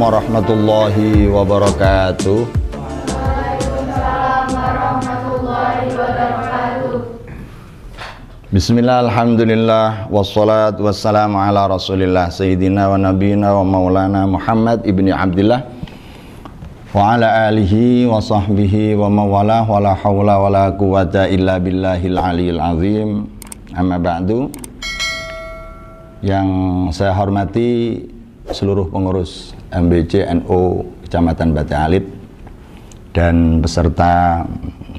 warahmatullahi wabarakatuh. Bismillah, alhamdulillah, wassalatu wassalamu ala rasulillah Sayyidina wa nabina wa maulana Muhammad ibni Abdullah Wa ala alihi wa sahbihi wa mawalah wa la hawla wa la quwata illa billahil aliyil azim Amma ba'du Yang saya hormati seluruh pengurus MBC NO Kecamatan Batu Alit dan peserta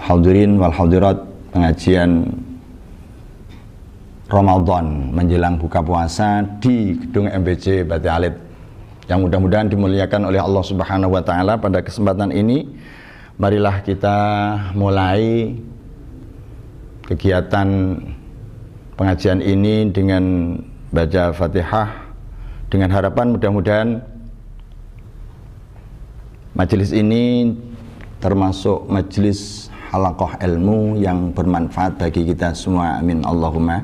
hadirin wal hadirat pengajian Ramadan menjelang buka puasa di gedung MBC Batu Alit yang mudah-mudahan dimuliakan oleh Allah Subhanahu wa taala pada kesempatan ini marilah kita mulai kegiatan pengajian ini dengan baca Fatihah dengan harapan mudah-mudahan Majelis ini termasuk majelis halakoh ilmu yang bermanfaat bagi kita semua. Amin. Allahumma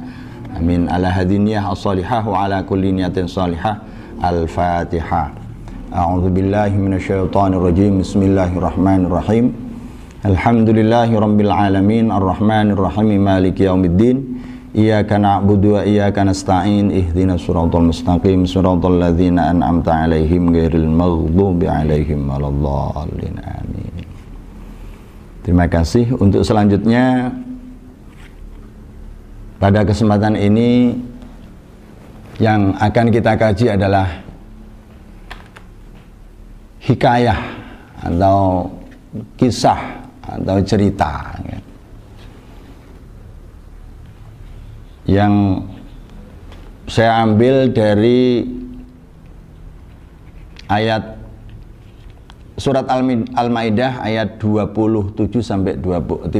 amin. Ala hadiniyah as-salihah wa ala kulli niyatin salihah. Al-Fatihah. A'udzu billahi minasyaitonir rajim. Bismillahirrahmanirrahim. Alhamdulillahi rabbil alamin arrahmanir rahim maliki yaumiddin. Iyyaka na'budu wa iyyaka nasta'in ihdinas siratal mustaqim siratal ladzina an'amta 'alaihim ghairil maghdubi 'alaihim waladdallin. Amin. Terima kasih untuk selanjutnya pada kesempatan ini yang akan kita kaji adalah hikayah atau kisah atau cerita ya. yang saya ambil dari ayat surat Al-Maidah ayat 27 sampai 31.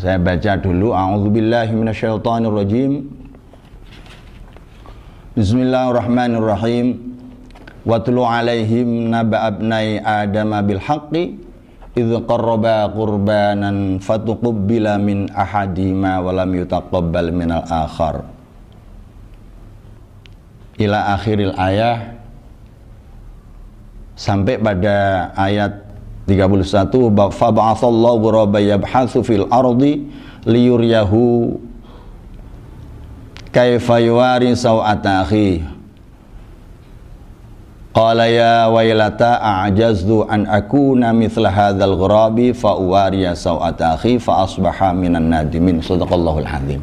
Saya baca dulu a'udzubillahi minasyaitonirrajim. Bismillahirrahmanirrahim. Wa tulu alaihim naba'a ibnai Adam bil إذ قربا قربانا فتقبل min ahadima ولم يتقبل من الآخر إلى آخر الآية sampai pada ayat 31 fa ba'athallahu ghuraba yabhasu fil ardi liyuryahu kaifa yuwari sawata Qala ya waylata a'jazdu an akuna mithla hadzal ghurabi fa uwariya sawata akhi fa asbaha minan nadimin. sadaqallahu azim.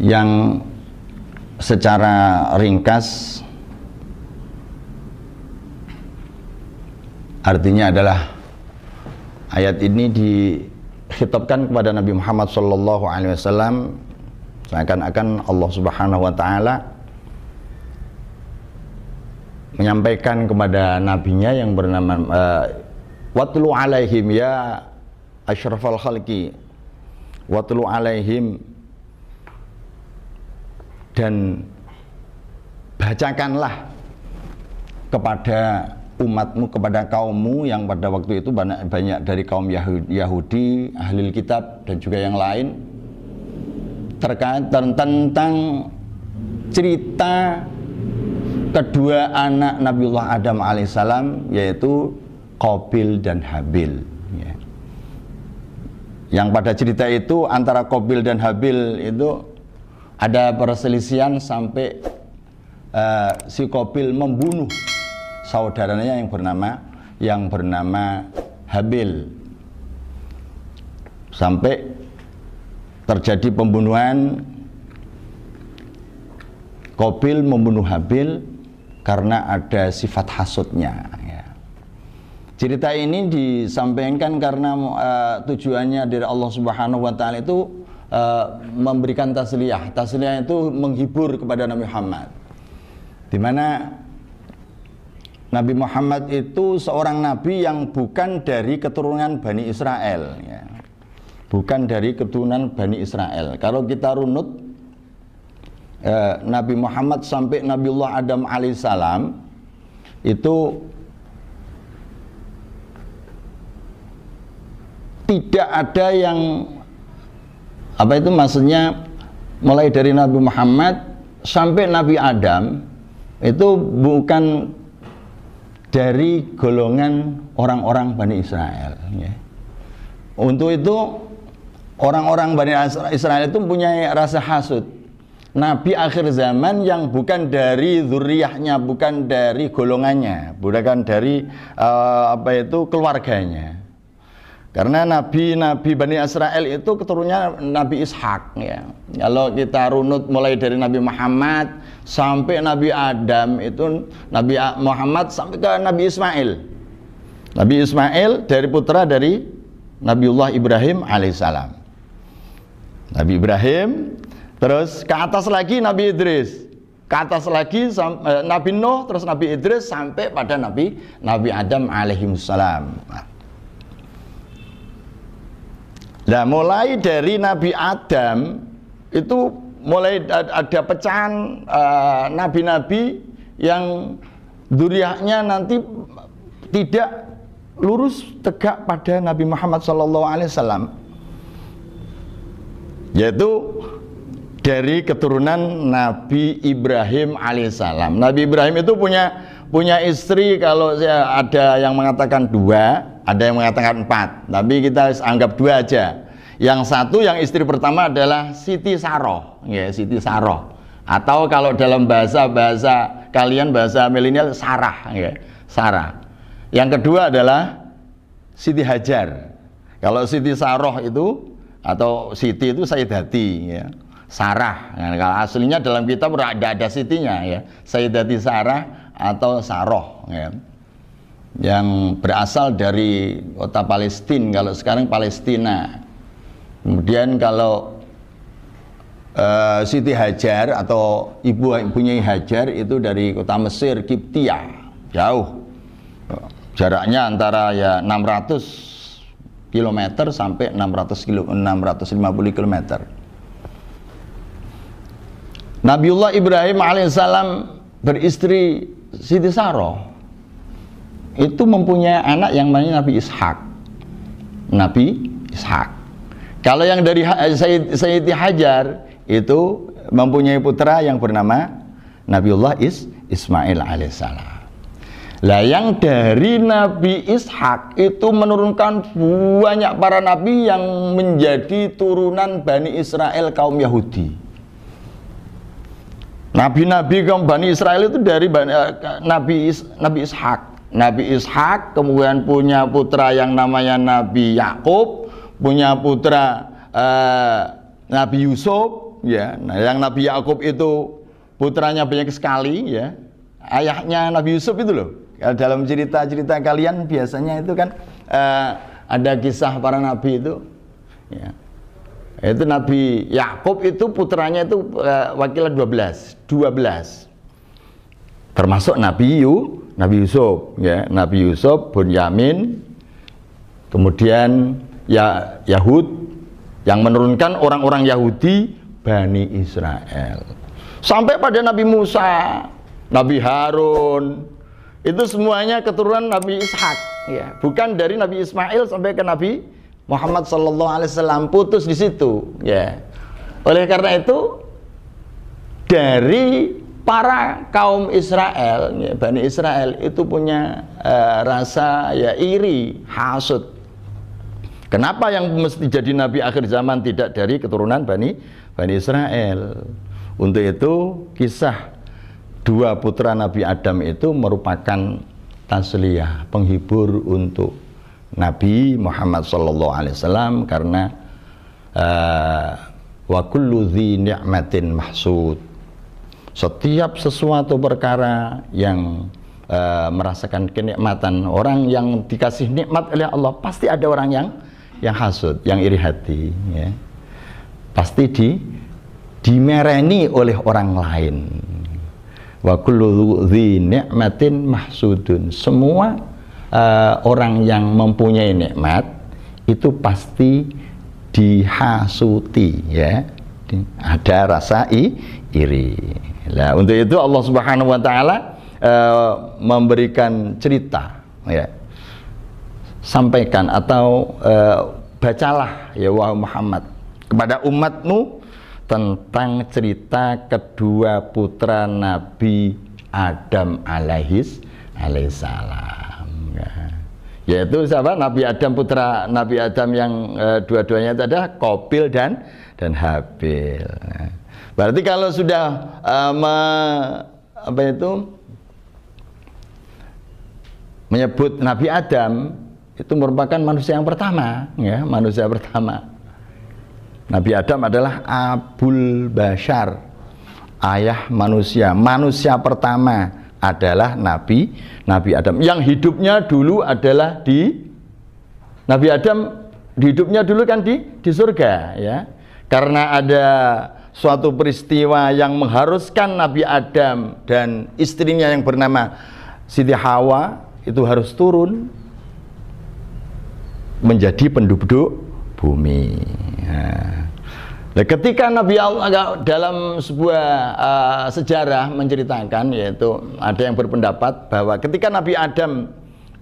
Yang secara ringkas artinya adalah ayat ini dikhitabkan kepada Nabi Muhammad sallallahu alaihi wasallam seakan-akan Allah Subhanahu wa taala menyampaikan kepada nabinya yang bernama eh, Watlu alaihim ya asyrafal khalqi Watlu alaihim dan bacakanlah kepada umatmu kepada kaummu yang pada waktu itu banyak, banyak dari kaum Yahudi, ahli kitab dan juga yang lain terkait tentang cerita kedua anak Nabiullah Adam alaihissalam yaitu Kobil dan Habil. Ya. Yang pada cerita itu antara Kobil dan Habil itu ada perselisihan sampai uh, si Kobil membunuh saudaranya yang bernama yang bernama Habil sampai terjadi pembunuhan Kobil membunuh Habil karena ada sifat hasutnya. Ya. Cerita ini disampaikan karena uh, tujuannya dari Allah Subhanahu wa taala itu uh, memberikan tasliyah. Tasliyah itu menghibur kepada Nabi Muhammad. Di mana Nabi Muhammad itu seorang nabi yang bukan dari keturunan Bani Israel ya. Bukan dari keturunan Bani Israel. Kalau kita runut eh, Nabi Muhammad sampai Nabiullah Adam alaihissalam itu tidak ada yang apa itu maksudnya mulai dari Nabi Muhammad sampai Nabi Adam itu bukan dari golongan orang-orang Bani Israel ya. untuk itu orang-orang Bani Israel itu punya rasa hasut Nabi akhir zaman yang bukan dari zuriyahnya, bukan dari golongannya, bukan dari uh, apa itu keluarganya. Karena nabi-nabi Bani Israel itu keturunnya Nabi Ishak ya. Kalau kita runut mulai dari Nabi Muhammad sampai Nabi Adam itu Nabi Muhammad sampai ke Nabi Ismail. Nabi Ismail dari putra dari Nabiullah Ibrahim alaihissalam. Nabi Ibrahim Terus ke atas lagi Nabi Idris. Ke atas lagi eh, Nabi Nuh, terus Nabi Idris sampai pada Nabi Nabi Adam alaihi salam. Nah, mulai dari Nabi Adam itu mulai ada pecahan eh, nabi-nabi uh, yang duriahnya nanti tidak lurus tegak pada Nabi Muhammad SAW yaitu dari keturunan Nabi Ibrahim alaihissalam. Nabi Ibrahim itu punya punya istri kalau saya ada yang mengatakan dua, ada yang mengatakan empat, tapi kita anggap dua aja. Yang satu yang istri pertama adalah Siti Saroh, ya Siti Saroh. Atau kalau dalam bahasa bahasa kalian bahasa milenial Sarah, ya Sarah. Yang kedua adalah Siti Hajar. Kalau Siti Saroh itu atau Siti itu Sayyidati, ya. Sarah. Nah, kalau aslinya dalam kitab ada ada sitinya ya, Sayyidati Sarah atau Saroh ya. yang berasal dari kota Palestina kalau sekarang Palestina. Kemudian kalau uh, Siti Hajar atau ibu punya Hajar itu dari kota Mesir Kiptia jauh jaraknya antara ya 600 kilometer sampai 600 kilo, 650 kilometer. Nabiullah Ibrahim alaihissalam beristri Siti Sarah itu mempunyai anak yang namanya Nabi Ishak. Nabi Ishak. Kalau yang dari eh, Sayyidi Hajar itu mempunyai putra yang bernama Nabiullah Is Ismail alaihissalam. Lah yang dari Nabi Ishak itu menurunkan banyak para nabi yang menjadi turunan Bani Israel kaum Yahudi. Nabi-nabi kaum Bani Israel itu dari Bani, eh, Nabi Is, Nabi Ishak. Nabi Ishak kemudian punya putra yang namanya Nabi Yakub, punya putra eh, Nabi Yusuf, ya. Nah, yang Nabi Yakub itu putranya banyak sekali, ya. Ayahnya Nabi Yusuf itu loh. Dalam cerita-cerita kalian biasanya itu kan eh, ada kisah para nabi itu, ya itu Nabi Yakub itu putranya itu uh, wakilnya 12, 12. Termasuk Nabi Yu, Nabi Yusuf, ya, Nabi Yusuf, Bunyamin, kemudian ya Yahud yang menurunkan orang-orang Yahudi Bani Israel. Sampai pada Nabi Musa, Nabi Harun, itu semuanya keturunan Nabi Ishak, ya. Bukan dari Nabi Ismail sampai ke Nabi Muhammad Sallallahu Alaihi Wasallam putus di situ ya oleh karena itu dari para kaum Israel ya, Bani Israel itu punya uh, rasa ya iri hasut kenapa yang mesti jadi nabi akhir zaman tidak dari keturunan Bani Bani Israel untuk itu kisah dua putra Nabi Adam itu merupakan tasliyah penghibur untuk Nabi Muhammad sallallahu alaihi wasallam karena uh, wa kullu ni'matin mahsud. Setiap sesuatu perkara yang uh, merasakan kenikmatan, orang yang dikasih nikmat oleh Allah pasti ada orang yang yang hasud, yang iri hati ya. Pasti di dimereni oleh orang lain. Wa kullu ni'matin mahsudun. Semua uh, orang yang mempunyai nikmat itu pasti dihasuti ya ada rasa i, iri Nah untuk itu Allah Subhanahu Wa Taala uh, memberikan cerita ya sampaikan atau uh, bacalah ya wahai Muhammad kepada umatmu tentang cerita kedua putra Nabi Adam alaihis alaihissalam Nah, yaitu siapa Nabi Adam putra Nabi Adam yang e, dua-duanya itu ada Kopil dan dan Habil. Nah, berarti kalau sudah e, me, apa itu menyebut Nabi Adam itu merupakan manusia yang pertama, ya manusia pertama. Nabi Adam adalah Abul Bashar, ayah manusia, manusia pertama adalah Nabi Nabi Adam yang hidupnya dulu adalah di Nabi Adam hidupnya dulu kan di di surga ya karena ada suatu peristiwa yang mengharuskan Nabi Adam dan istrinya yang bernama Siti Hawa itu harus turun menjadi penduduk bumi. Nah. Nah, ketika Nabi Allah dalam sebuah uh, sejarah menceritakan yaitu ada yang berpendapat bahwa ketika Nabi Adam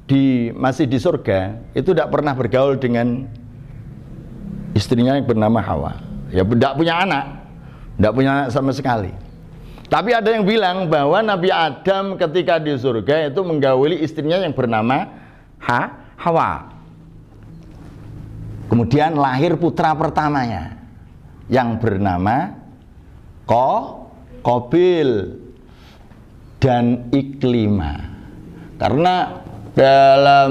di masih di surga itu tidak pernah bergaul dengan istrinya yang bernama Hawa. Ya tidak punya anak, tidak punya anak sama sekali. Tapi ada yang bilang bahwa Nabi Adam ketika di surga itu menggauli istrinya yang bernama ha Hawa. Kemudian lahir putra pertamanya yang bernama Ko Kobil dan Iklima. Karena dalam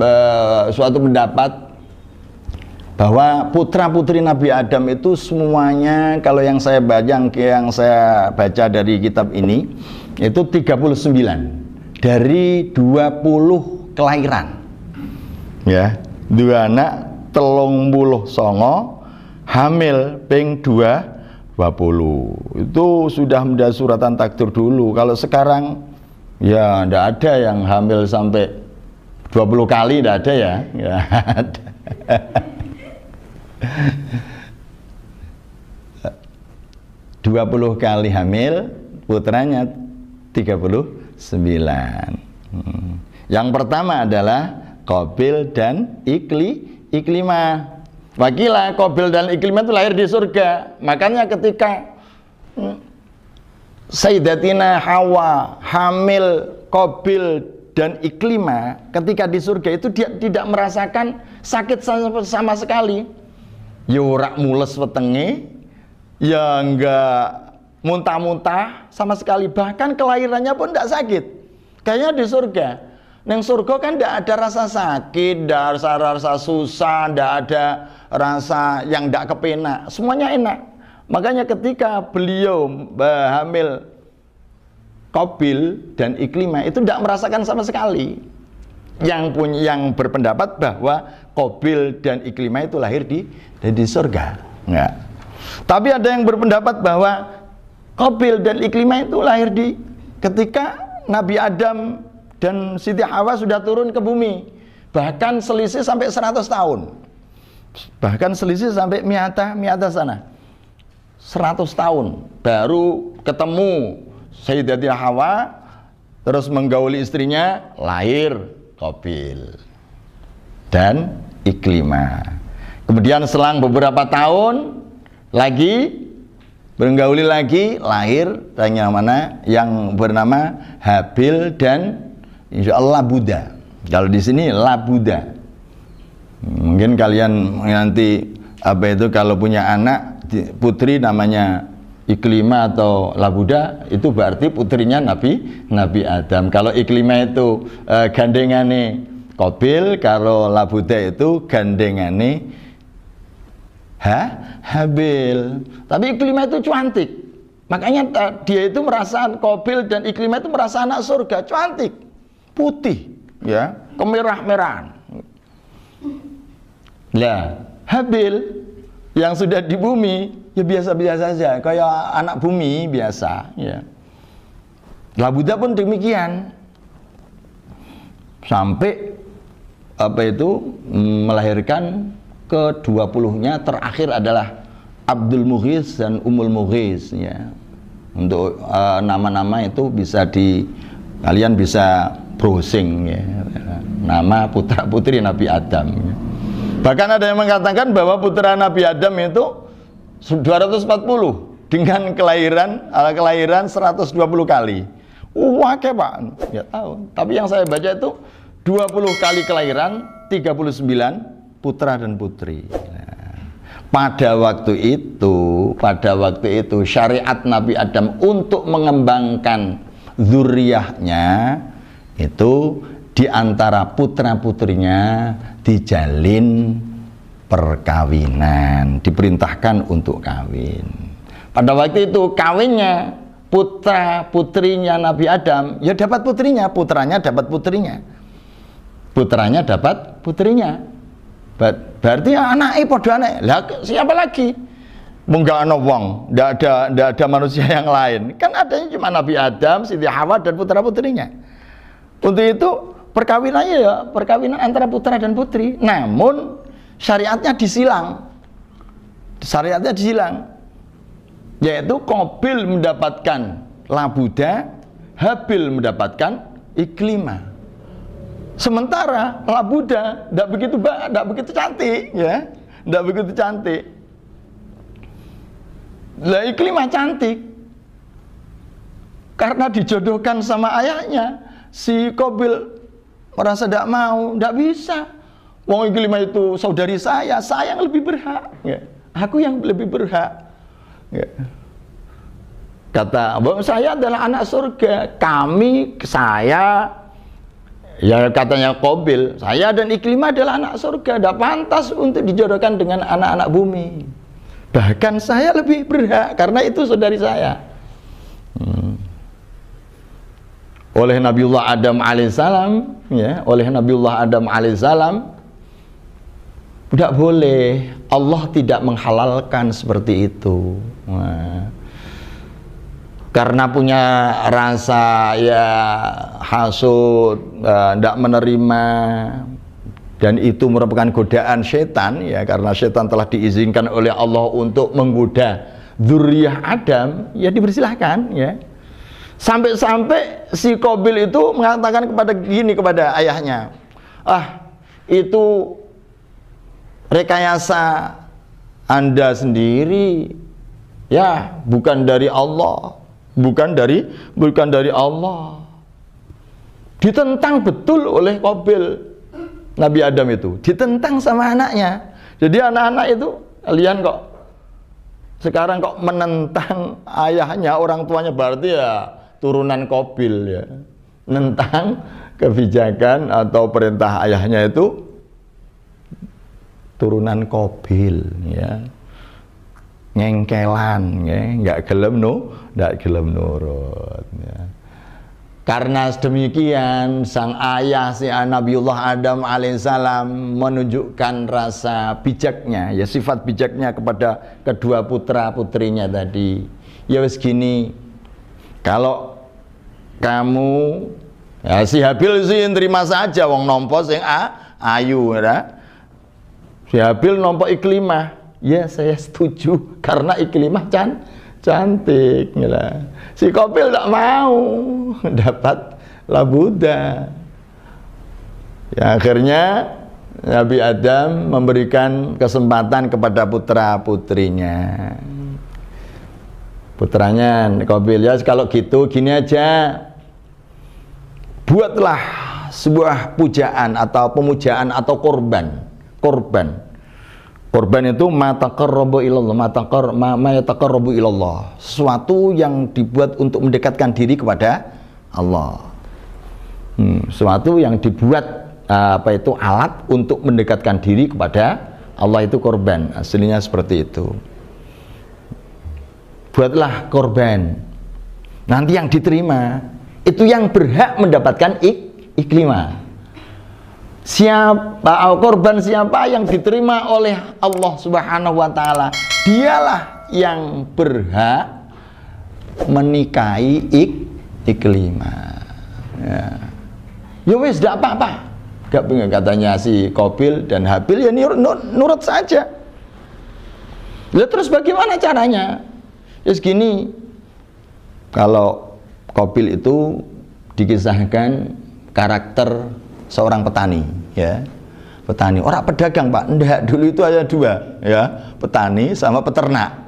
uh, suatu pendapat bahwa putra putri Nabi Adam itu semuanya kalau yang saya baca yang, saya baca dari kitab ini itu 39 dari 20 kelahiran ya dua anak telung buluh songo hamil ping 2 20 itu sudah mendapat suratan takdir dulu kalau sekarang ya ndak ada yang hamil sampai 20 kali ndak ada ya, ya ada dua puluh kali hamil putranya 39 hmm. yang pertama adalah Kobil dan Ikli Iklimah Wakila, Kobil dan Iklim itu lahir di surga. Makanya ketika hmm, Sayyidatina Hawa hamil Kobil dan Iklima ketika di surga itu dia tidak merasakan sakit sama, sekali. Ya ora mules wetenge, ya enggak muntah-muntah sama sekali bahkan kelahirannya pun tidak sakit. Kayaknya di surga. Neng surga kan tidak ada rasa sakit, tidak ada rasa susah, tidak ada rasa yang tidak kepenak. Semuanya enak. Makanya ketika beliau eh, hamil Kobil dan iklima itu tidak merasakan sama sekali. Yang punya yang berpendapat bahwa Kobil dan iklima itu lahir di di surga. Enggak. Tapi ada yang berpendapat bahwa Kobil dan iklima itu lahir di ketika Nabi Adam dan Siti Hawa sudah turun ke bumi bahkan selisih sampai 100 tahun bahkan selisih sampai miata miata sana 100 tahun baru ketemu Sayyidati Hawa terus menggauli istrinya lahir Kobil dan Iklima kemudian selang beberapa tahun lagi menggauli lagi lahir tanya mana yang bernama Habil dan Insya Allah Buddha. Kalau di sini La Buddha. Mungkin kalian nanti apa itu kalau punya anak putri namanya Iklima atau Labuda itu berarti putrinya Nabi Nabi Adam. Kalau Iklima itu e, gandengane Kobil, kalau Labuda itu gandengane ha Habil. Tapi Iklima itu cantik, Makanya eh, dia itu merasa Kobil dan Iklima itu merasa anak surga, cantik putih ya kemerah-merahan lah Habil yang sudah di bumi ya biasa-biasa saja kayak anak bumi biasa ya lah Buddha pun demikian sampai apa itu melahirkan ke 20-nya terakhir adalah Abdul Mughis dan Umul Mughis ya untuk eh, nama-nama uh, itu bisa di kalian bisa browsing ya. nama putra putri Nabi Adam bahkan ada yang mengatakan bahwa putra Nabi Adam itu 240 dengan kelahiran ala eh, kelahiran 120 kali wah kayak pak ya tahu tapi yang saya baca itu 20 kali kelahiran 39 putra dan putri pada waktu itu, pada waktu itu syariat Nabi Adam untuk mengembangkan zuriyahnya itu di antara putra-putrinya dijalin perkawinan, diperintahkan untuk kawin. Pada waktu itu kawinnya putra putrinya Nabi Adam, ya dapat putrinya, putranya dapat putrinya. Putranya dapat putrinya. Ber berarti anak ibu dua anak. Lah siapa lagi? Munggah ada wong, enggak ada ada manusia yang lain. Kan adanya cuma Nabi Adam, Siti Hawa dan putra-putrinya. Untuk itu perkawinannya ya perkawinan antara putra dan putri. Namun syariatnya disilang. Syariatnya disilang. Yaitu Kobil mendapatkan Labuda, Habil mendapatkan Iklima. Sementara Labuda tidak begitu tidak begitu cantik, ya, tidak begitu cantik. Lah Iklima cantik karena dijodohkan sama ayahnya si Kobil merasa tidak mau, tidak bisa. Wong kelima itu saudari saya, saya yang lebih berhak. Ya. Aku yang lebih berhak. Ya. Kata, bahwa saya adalah anak surga. Kami, saya, ya katanya Kobil, saya dan Iklima adalah anak surga. Tidak pantas untuk dijodohkan dengan anak-anak bumi. Bahkan saya lebih berhak, karena itu saudari saya. Hmm oleh Nabiullah Adam alaihissalam ya oleh Nabiullah Adam alaihissalam tidak boleh Allah tidak menghalalkan seperti itu nah. karena punya rasa ya hasut ya, tidak menerima dan itu merupakan godaan setan ya karena setan telah diizinkan oleh Allah untuk menggoda zuriyah Adam ya dipersilahkan ya Sampai-sampai si Kobil itu mengatakan kepada gini kepada ayahnya, ah itu rekayasa Anda sendiri, ya bukan dari Allah, bukan dari bukan dari Allah. Ditentang betul oleh Kobil Nabi Adam itu, ditentang sama anaknya. Jadi anak-anak itu kalian kok sekarang kok menentang ayahnya orang tuanya berarti ya turunan Kobil ya tentang kebijakan atau perintah ayahnya itu turunan Kobil ya ngengkelan ya nggak gelem nu nggak gelem nurut ya. karena demikian sang ayah si Nabiullah Adam alaihissalam menunjukkan rasa bijaknya ya sifat bijaknya kepada kedua putra putrinya tadi ya wes gini kalau kamu ya si Habil sih terima saja wong nompo sing a ayu ya si Habil nompo iklimah ya saya setuju karena iklimah can cantik ya. si Kopil tak mau dapat labuda ya akhirnya Nabi Adam memberikan kesempatan kepada putra putrinya putranya Kobil ya kalau gitu gini aja buatlah sebuah pujaan atau pemujaan atau korban korban korban itu mata kerobu ilallah mata ma, mata yataqarrabu ilallah sesuatu yang dibuat untuk mendekatkan diri kepada Allah hmm, sesuatu yang dibuat eh, apa itu alat untuk mendekatkan diri kepada Allah itu korban aslinya seperti itu buatlah korban nanti yang diterima itu yang berhak mendapatkan ik, iklima siapa korban siapa yang diterima oleh Allah Subhanahu wa taala dialah yang berhak menikahi ik, iklima ya. ya wis tidak apa-apa gak punya katanya si Kobil dan Habil ya nurut, nurut saja lalu terus bagaimana caranya ya segini kalau Kopil itu dikisahkan karakter seorang petani ya petani orang pedagang pak Ndak dulu itu ada dua ya petani sama peternak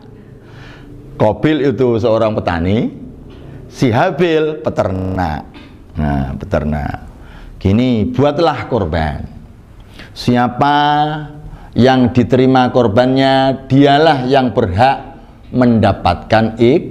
Kopil itu seorang petani si Habil peternak nah peternak gini buatlah korban siapa yang diterima korbannya dialah yang berhak mendapatkan ik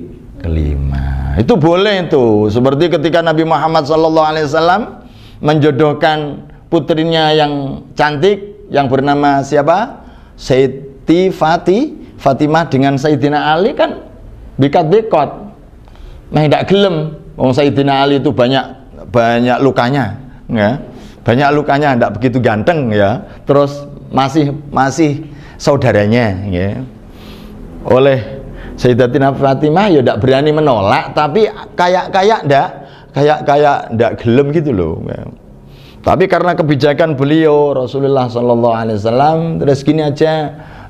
kelima itu boleh itu. Seperti ketika Nabi Muhammad SAW menjodohkan putrinya yang cantik yang bernama siapa? Sayyidi Fati Fatimah dengan Sayyidina Ali kan bikat bikot. Nah, tidak gelem. Wong Sayyidina Ali itu banyak banyak lukanya, ya. Banyak lukanya, tidak begitu ganteng ya. Terus masih masih saudaranya, ya. Oleh Sayyidatina Fatimah ya tidak berani menolak tapi kayak-kayak ndak kayak-kayak ndak gelem gitu loh tapi karena kebijakan beliau Rasulullah Shallallahu Alaihi Wasallam terus gini aja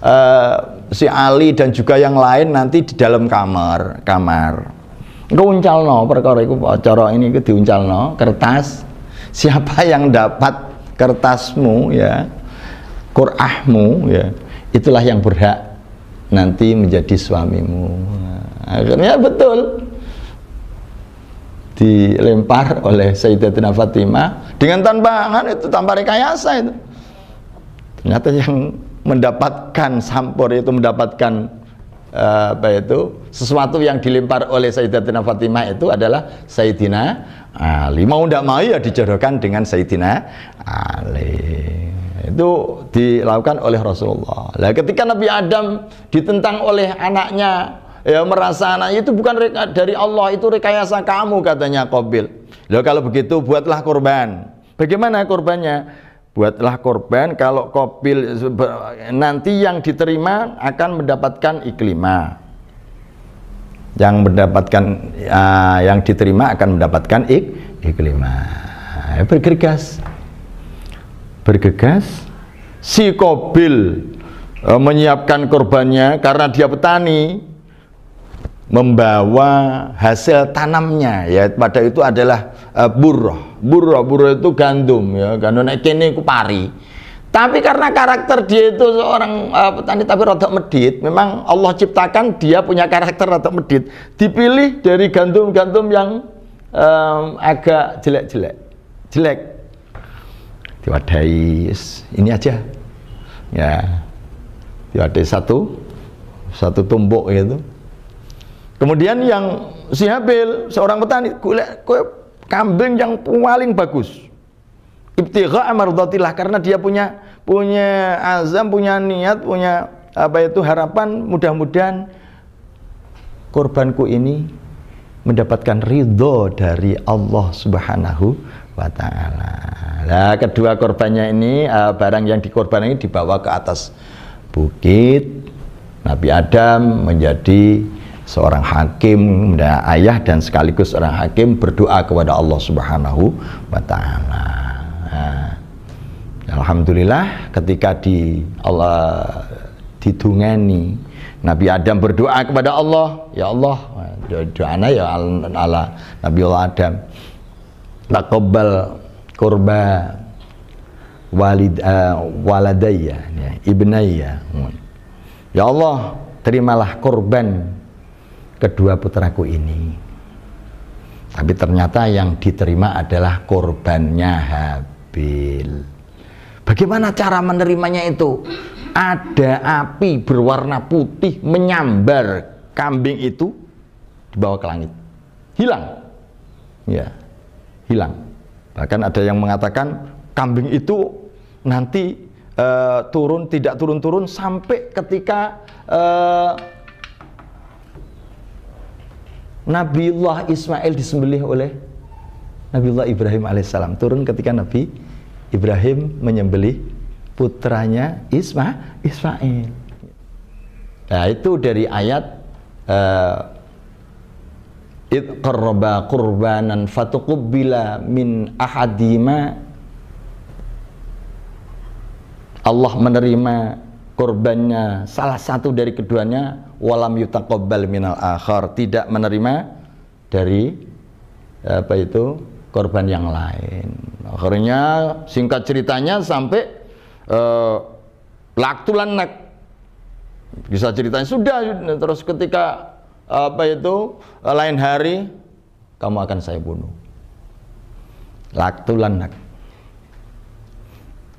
uh, si Ali dan juga yang lain nanti di dalam kamar kamar engko no perkara itu cara ini diuncal no kertas siapa yang dapat kertasmu ya Qur'ahmu ya itulah yang berhak nanti menjadi suamimu nah, akhirnya betul dilempar oleh Sayyidatina Fatimah dengan tanpa kan itu tanpa rekayasa itu ternyata yang mendapatkan sampur itu mendapatkan eh, apa itu sesuatu yang dilempar oleh Sayyidatina Fatimah itu adalah Sayyidina Ali mau tidak mau ya dijodohkan dengan Sayyidina Ali itu dilakukan oleh Rasulullah Nah, ketika Nabi Adam ditentang oleh anaknya ya merasa anak itu bukan dari Allah itu rekayasa kamu katanya Qabil Loh, kalau begitu buatlah korban bagaimana korbannya buatlah korban kalau Qabil nanti yang diterima akan mendapatkan iklimah yang mendapatkan uh, yang diterima akan mendapatkan ik iklima ya, bergegas bergegas si kobil uh, menyiapkan korbannya karena dia petani membawa hasil tanamnya ya pada itu adalah e, uh, buruh buruh buruh itu gandum ya gandum naik kene ku tapi karena karakter dia itu seorang uh, petani tapi rotok medit, memang Allah ciptakan dia punya karakter rotok medit. Dipilih dari gandum-gandum yang um, agak jelek-jelek. Jelek. Diwadai, ini aja. Ya. Diwadai satu satu tumpuk gitu. Kemudian yang si Habil seorang petani, kue kambing yang paling bagus ibtigha mardatillah karena dia punya punya azam, punya niat, punya apa itu harapan mudah-mudahan korbanku ini mendapatkan ridho dari Allah Subhanahu wa taala. Nah, kedua korbannya ini eh, barang yang dikorban ini dibawa ke atas bukit. Nabi Adam menjadi seorang hakim dan ayah dan sekaligus seorang hakim berdoa kepada Allah Subhanahu wa taala. Alhamdulillah ketika di Allah didungani Nabi Adam berdoa kepada Allah ya Allah doa doana ya Allah Nabi Allah Adam taqabbal kurba walid uh, ya, ya Allah terimalah korban kedua putraku ini tapi ternyata yang diterima adalah korbannya Habil Bagaimana cara menerimanya itu? Ada api berwarna putih menyambar kambing itu dibawa ke langit. Hilang. Ya. Hilang. Bahkan ada yang mengatakan kambing itu nanti uh, turun tidak turun-turun sampai ketika uh, Nabiullah Ismail disembelih oleh Nabiullah Ibrahim alaihissalam turun ketika Nabi Ibrahim menyembelih putranya Isma Ismail. Nah, itu dari ayat uh, id qarraba qurbanan fatuqbila min ahadima Allah menerima korbannya salah satu dari keduanya walam yutaqabbal minal akhar tidak menerima dari eh, apa itu korban yang lain. Akhirnya singkat ceritanya sampai eh, lanak. Bisa ceritanya sudah terus ketika apa itu lain hari kamu akan saya bunuh. Laktu lanak.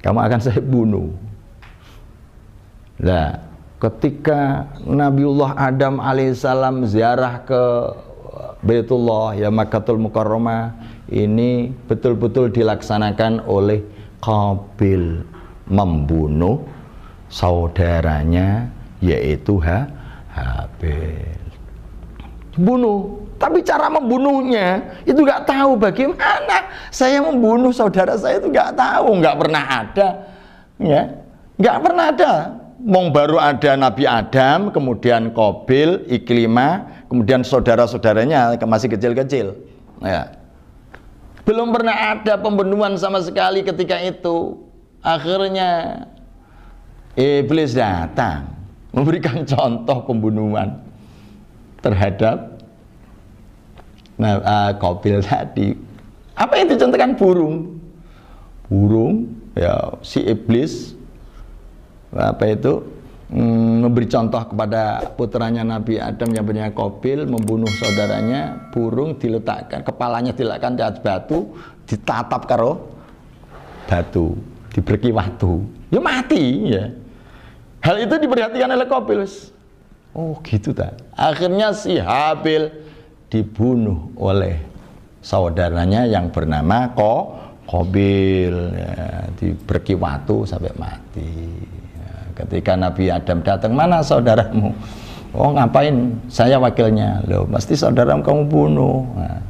Kamu akan saya bunuh. Nah, ketika Nabiullah Adam alaihissalam ziarah ke Baitullah ya Makkatul Mukarramah ini betul-betul dilaksanakan oleh Qabil membunuh saudaranya yaitu ha Habil bunuh tapi cara membunuhnya itu nggak tahu bagaimana saya membunuh saudara saya itu nggak tahu nggak pernah ada ya nggak pernah ada Mong baru ada Nabi Adam, kemudian Kobil, Iklima, kemudian saudara-saudaranya masih kecil-kecil. Ya. Belum pernah ada pembunuhan sama sekali ketika itu. Akhirnya iblis datang memberikan contoh pembunuhan terhadap nah, uh, eh, kobil tadi. Apa yang dicontohkan burung? Burung ya si iblis apa itu mm, memberi contoh kepada putranya Nabi Adam yang punya Kobil membunuh saudaranya burung diletakkan kepalanya diletakkan di atas batu ditatap karo batu diberi waktu ya mati ya hal itu diperhatikan oleh Kobil oh gitu tak akhirnya si Habil dibunuh oleh saudaranya yang bernama Ko Kobil ya, diberi waktu sampai mati Ketika Nabi Adam datang, mana saudaramu? Oh ngapain? Saya wakilnya. Loh, mesti saudaramu kamu bunuh. Nah,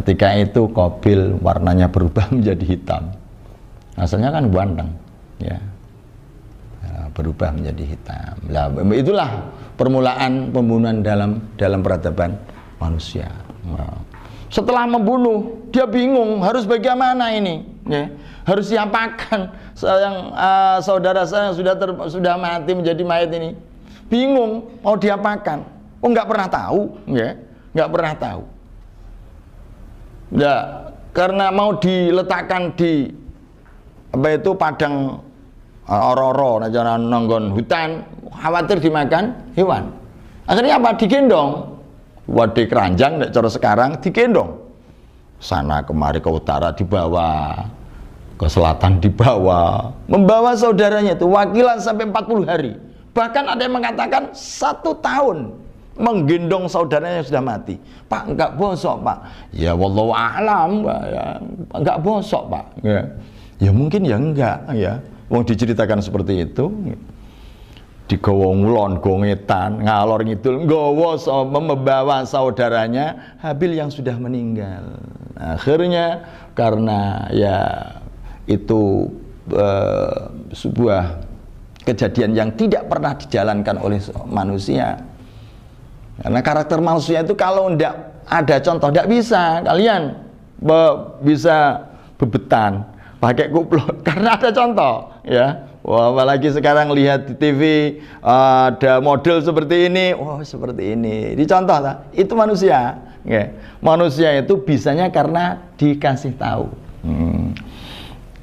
ketika itu kobil warnanya berubah menjadi hitam. Asalnya kan bandeng, ya. Nah, berubah menjadi hitam. lah itulah permulaan pembunuhan dalam dalam peradaban manusia. Nah, setelah membunuh, dia bingung harus bagaimana ini ya. Harus siapakan sayang uh, eh, saudara saya yang sudah ter, sudah mati menjadi mayat ini? Bingung mau diapakan? Oh nggak pernah tahu, ya. Nggak pernah tahu. Ya, karena mau diletakkan di apa itu padang eh, ororo jalan nah, nonggon hutan khawatir dimakan hewan akhirnya apa digendong wadah keranjang nek cara sekarang digendong sana kemari ke utara dibawa ke selatan dibawa membawa saudaranya itu wakilan sampai 40 hari bahkan ada yang mengatakan satu tahun menggendong saudaranya yang sudah mati pak nggak bosok pak ya wallahu alam pak ya nggak bosok pak ya. ya mungkin ya enggak ya mau diceritakan seperti itu digawa ngulon gongetan ngalor ngidul nggawa so, membawa saudaranya Habil yang sudah meninggal akhirnya karena ya itu uh, sebuah kejadian yang tidak pernah dijalankan oleh manusia. Karena karakter manusia itu kalau tidak ada contoh tidak bisa kalian be bisa bebetan pakai kupluk karena ada contoh ya. Wah, apalagi sekarang lihat di TV ada model seperti ini, oh seperti ini. Dicontoh lah, itu manusia. Okay. Manusia itu bisanya karena dikasih tahu. Hmm.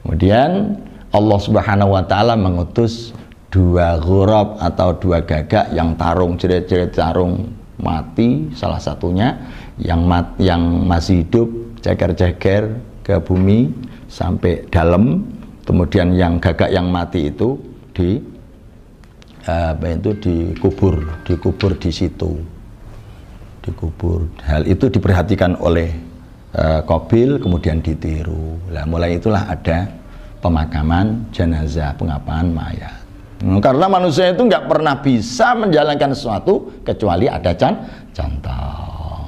Kemudian Allah Subhanahu wa taala mengutus dua ghurab atau dua gagak yang tarung jerit-jerit tarung mati salah satunya yang mat, yang masih hidup ceker-ceker ke bumi sampai dalam kemudian yang gagak yang mati itu di eh, apa itu dikubur dikubur di situ dikubur hal itu diperhatikan oleh Eh, kobil kemudian ditiru. lah mulai itulah ada pemakaman jenazah, pengapaan mayat. Hmm, karena manusia itu nggak pernah bisa menjalankan sesuatu kecuali ada can contoh.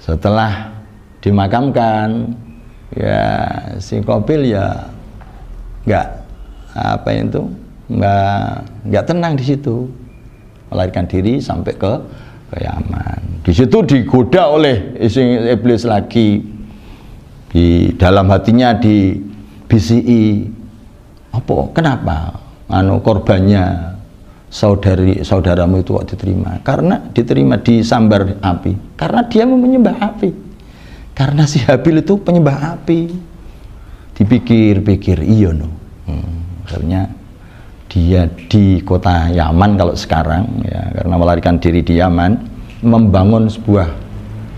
Setelah dimakamkan, ya si kobil ya nggak apa itu nggak nggak tenang di situ melarikan diri sampai ke ke Yaman. Di situ digoda oleh iblis lagi. Di dalam hatinya di BCI apa kenapa anu korbannya saudari saudaramu itu kok diterima karena diterima di sambar api karena dia mau menyembah api karena si Habil itu penyembah api dipikir-pikir iya no hmm, dia di kota Yaman kalau sekarang ya karena melarikan diri di Yaman membangun sebuah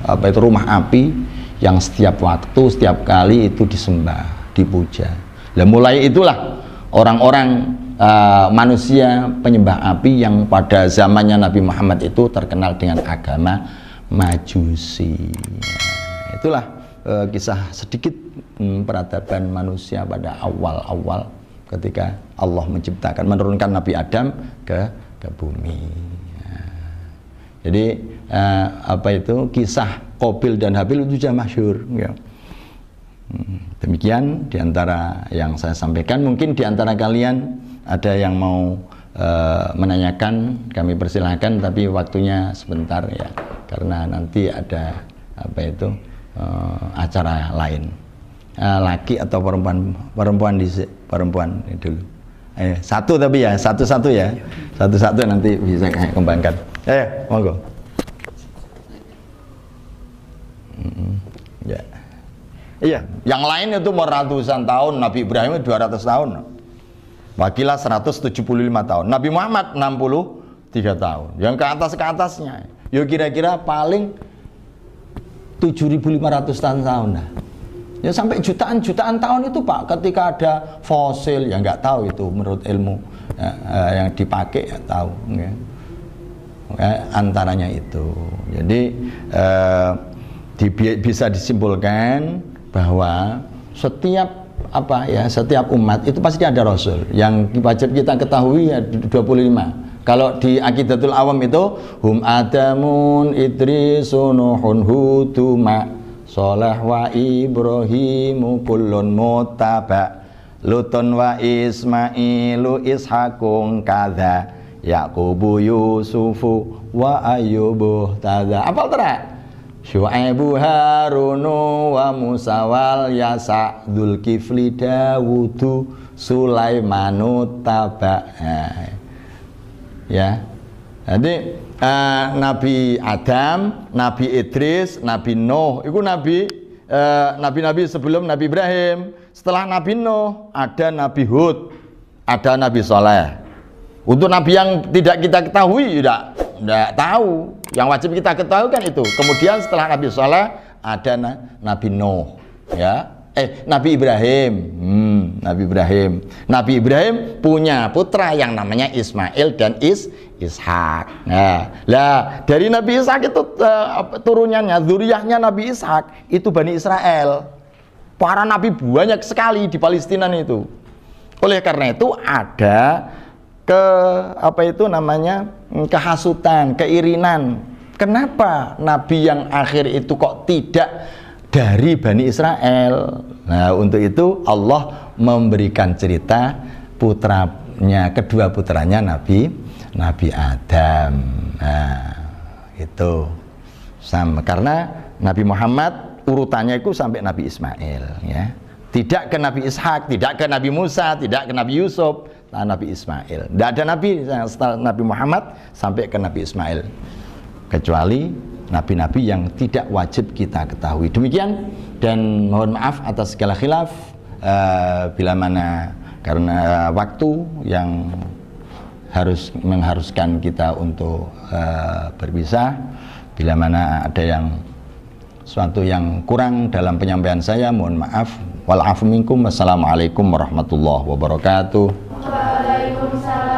apa itu rumah api yang setiap waktu setiap kali itu disembah dipuja dan mulai itulah orang-orang uh, manusia penyembah api yang pada zamannya Nabi Muhammad itu terkenal dengan agama majusi itulah uh, kisah sedikit um, peradaban manusia pada awal-awal ketika Allah menciptakan menurunkan Nabi Adam ke ke bumi. Ya. Jadi eh, apa itu kisah Kobil dan Habil itu sudah masyur. Ya. Hmm, demikian diantara yang saya sampaikan. Mungkin diantara kalian ada yang mau eh, menanyakan, kami persilahkan. Tapi waktunya sebentar ya, karena nanti ada apa itu eh, acara lain uh, laki atau perempuan perempuan di perempuan dulu eh, satu tapi ya satu-satu ya satu-satu nanti bisa kembangkan eh monggo mm-hmm. ya iya yang lain itu mau ratusan tahun Nabi Ibrahim 200 tahun Wakilah 175 tahun Nabi Muhammad 63 tahun yang ke atas ke atasnya ya kira-kira paling 7500 tahun tahun nah Ya sampai jutaan-jutaan tahun itu Pak, ketika ada fosil ya nggak tahu itu menurut ilmu ya, eh, yang dipakai ya tahu. Ya. ya antaranya itu. Jadi eh, di, bisa disimpulkan bahwa setiap apa ya setiap umat itu pasti ada rasul yang wajib kita ketahui ya 25 kalau di akidatul awam itu hum adamun idrisun nuhun ma Soleh wa Ibrahimu kullun mutaba Lutun wa Ismailu Ishakung kada, Yakubu Yusufu wa Ayubu tada Apal terak? Syuaibu Harunu wa Musa wal Yasa Dhul Kifli Dawudu Sulaimanu Taba nah, Ya Jadi uh, Nabi Adam, Nabi Idris, Nabi Nuh, itu Nabi eh, nabi-nabi uh, sebelum Nabi Ibrahim, setelah Nabi Nuh ada Nabi Hud, ada Nabi Soleh. Untuk nabi yang tidak kita ketahui, tidak, tidak tahu. Yang wajib kita ketahui kan itu. Kemudian setelah Nabi Soleh ada na Nabi Nuh, ya. Eh, Nabi Ibrahim. Hmm, Nabi Ibrahim. Nabi Ibrahim punya putra yang namanya Ismail dan Is Ishak. Nah, lah dari Nabi Ishak itu uh, turunannya, zuriyahnya Nabi Ishak itu Bani Israel. Para nabi banyak sekali di Palestina itu. Oleh karena itu ada ke apa itu namanya hmm, kehasutan, keirinan. Kenapa nabi yang akhir itu kok tidak dari Bani Israel? Nah, untuk itu Allah memberikan cerita putranya, kedua putranya Nabi Nabi Adam. Nah, itu sama karena Nabi Muhammad urutannya itu sampai Nabi Ismail ya. Tidak ke Nabi Ishak, tidak ke Nabi Musa, tidak ke Nabi Yusuf, nah, Nabi Ismail. Tidak ada Nabi setelah Nabi Muhammad sampai ke Nabi Ismail. Kecuali nabi-nabi yang tidak wajib kita ketahui. Demikian dan mohon maaf atas segala khilaf uh, bila mana karena waktu yang harus mengharuskan kita untuk uh, berpisah bila mana ada yang suatu yang kurang dalam penyampaian saya mohon maaf walafu minkum wassalamualaikum warahmatullahi wabarakatuh Waalaikumsalam